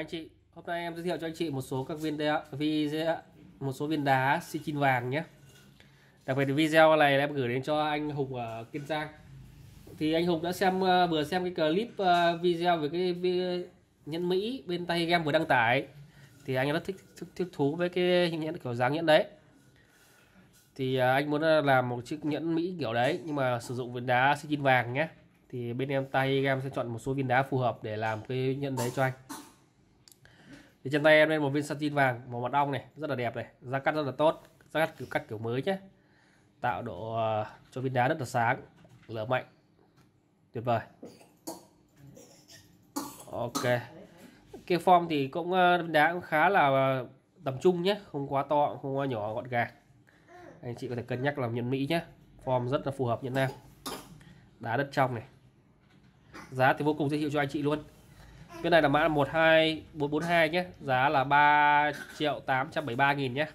anh chị hôm nay em giới thiệu cho anh chị một số các viên đá video một số viên đá si chín vàng nhé đặc biệt video này em gửi đến cho anh Hùng ở Kiên Giang thì anh Hùng đã xem ờ, vừa xem cái clip ờ, video về cái nhẫn Mỹ bên tay game vừa đăng tải thì anh rất thích thích thú với cái nhẫn kiểu dáng nhẫn đấy thì ờ, anh muốn làm một chiếc nhẫn Mỹ kiểu đấy nhưng mà sử dụng viên đá si chín vàng nhé thì bên em tay game sẽ chọn một số viên đá phù hợp để làm cái nhẫn đấy cho anh thì trên tay em đây một viên satin vàng màu mật ong này rất là đẹp này giá cắt rất là tốt giá cắt kiểu cắt kiểu mới nhé tạo độ ờ, cho viên đá rất là sáng lửa mạnh tuyệt vời ok cái form thì cũng uh, đá cũng khá là tầm trung nhé không quá to không quá nhỏ gọn gàng anh chị có thể cân nhắc làm nhân mỹ nhé form rất là phù hợp nhân nam đá đất trong này giá thì vô cùng dễ chịu cho anh chị luôn cái này là mã 12442 nhé giá là 3 triệu 873 nghìn nhé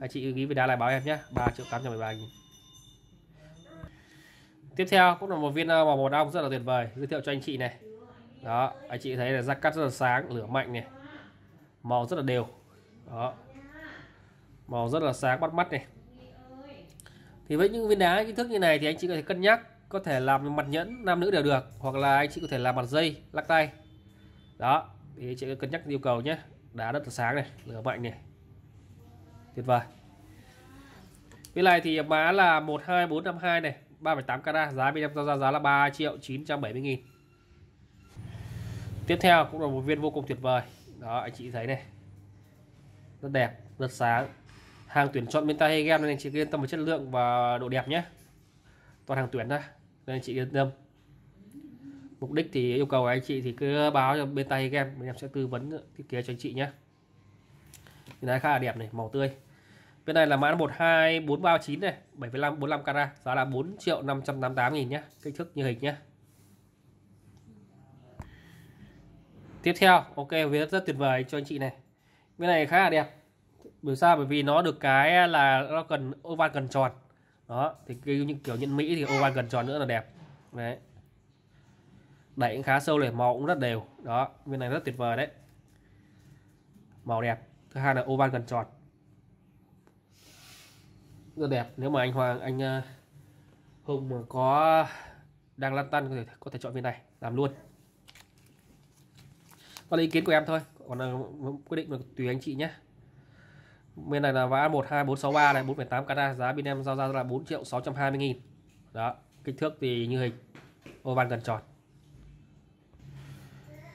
anh chị ghi về đá lại báo em nhé 3 triệu 873 nghìn tiếp theo cũng là một viên màu ờ, màu ong rất là tuyệt vời giới thiệu cho anh chị này đó anh chị thấy là da cắt rất là sáng lửa mạnh này màu rất là đều đó màu rất là sáng bắt mắt này thì với những viên đá kích thước như này thì anh chị có thể cân nhắc có thể làm mặt nhẫn nam nữ đều được hoặc là anh chị có thể làm mặt dây lắc tay đó thì chị cân nhắc yêu cầu nhé đá đất là sáng này lửa mạnh này tuyệt vời cái này thì má là 12452 này 3,8 carat giá bên em ra giá là 3 triệu 970 nghìn tiếp theo cũng là một viên vô cùng tuyệt vời đó anh chị thấy này rất đẹp rất sáng hàng tuyển chọn bên tay game nên anh chị yên tâm về chất lượng và độ đẹp nhé toàn hàng tuyển thôi nên anh chị yên tâm mục đích thì yêu cầu anh chị thì cứ báo cho bên tay em em sẽ tư vấn thiết kế cho anh chị nhé cái này khá là đẹp này màu tươi bên này là mã 12439 này 75 45 carat giá là 4 triệu 558 nghìn nhé kích thước như hình nhé tiếp theo ok viết rất tuyệt vời cho anh chị này bên này khá là đẹp bởi sao bởi vì nó được cái là nó cần oval cần tròn đó thì kiểu như kiểu nhân mỹ thì oval gần tròn nữa là đẹp đấy đẩy cũng khá sâu này màu cũng rất đều đó viên này rất tuyệt vời đấy màu đẹp thứ hai là oval gần tròn rất đẹp nếu mà anh Hoàng anh ờ, Hùng mà có đang lăn tăn có thể có thể chọn viên này làm luôn đó là ý kiến của em thôi còn ờ, quyết định là tùy anh chị nhé bên này là vá 12463 này 4,8 carat giá bên em giao ra là 4 triệu 620 nghìn đó kích thước thì như hình ô van gần tròn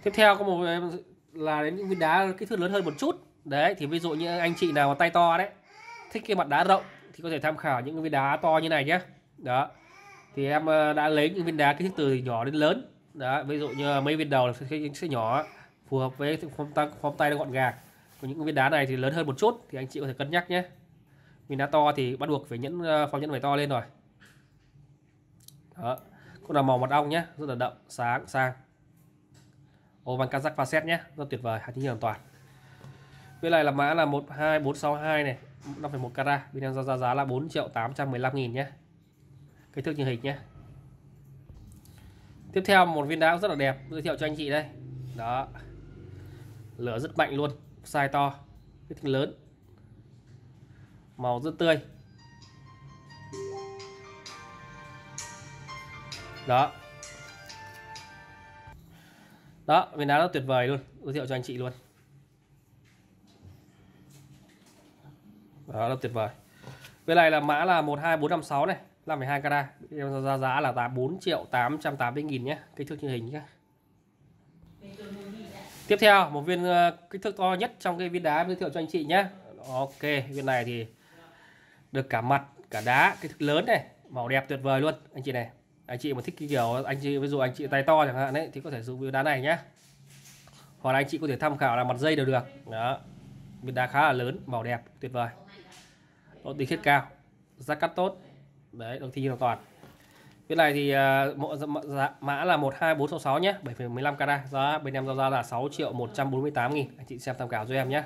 tiếp theo có một là đến những viên đá kích thước lớn hơn một chút đấy thì ví dụ như anh chị nào mà tay to đấy thích cái mặt đá rộng thì có thể tham khảo những viên đá to như này nhé đó thì em ờ, đã lấy những viên đá kích thước từ nhỏ đến lớn đó ví dụ như mấy viên đầu sẽ, sẽ nhỏ phù hợp với form tay, form tay nó gọn gàng của những viên đá này thì lớn hơn một chút thì anh chị có thể cân nhắc nhé viên đá to thì bắt buộc phải nhẫn ờ, phong nhẫn phải to lên rồi đó cũng là màu mật ong nhé rất là đậm sáng sang ô vàng kazak facet nhé rất tuyệt vời hai tín hiệu hoàn toàn bên này là mã là 12462 này 5,1 carat bên em ra giá, giá là 4 triệu 815 nghìn nhé kích thước như hình nhé tiếp theo một viên đá rất là đẹp giới thiệu cho anh chị đây đó lửa rất mạnh luôn size to kích thước lớn màu rất tươi đó đó viên đá nó tuyệt vời luôn giới thiệu cho anh chị luôn đó là tuyệt vời bên này là mã là 12456 này 5,2 carat ra giá là 4 triệu 880 nghìn nhé kích thước như hình nhé tiếp theo một viên ờ, kích thước to nhất trong cái viên đá giới thiệu cho anh chị nhé ok viên này thì được cả mặt cả đá kích thước lớn này màu đẹp tuyệt vời luôn anh chị này anh chị mà thích cái kiểu anh chị ví dụ anh chị tay to chẳng hạn đấy thì có thể dùng viên đá này nhé hoặc là anh chị có thể tham khảo là mặt dây đều được đó viên đá khá là lớn màu đẹp tuyệt vời độ tinh khiết cao giá cắt tốt đấy đồng thi hoàn toàn cái này thì uh, mã là 12466 nhé 7,15 carat giá bên em giao ra là 6 triệu 148 nghìn anh chị xem tham khảo cho em nhé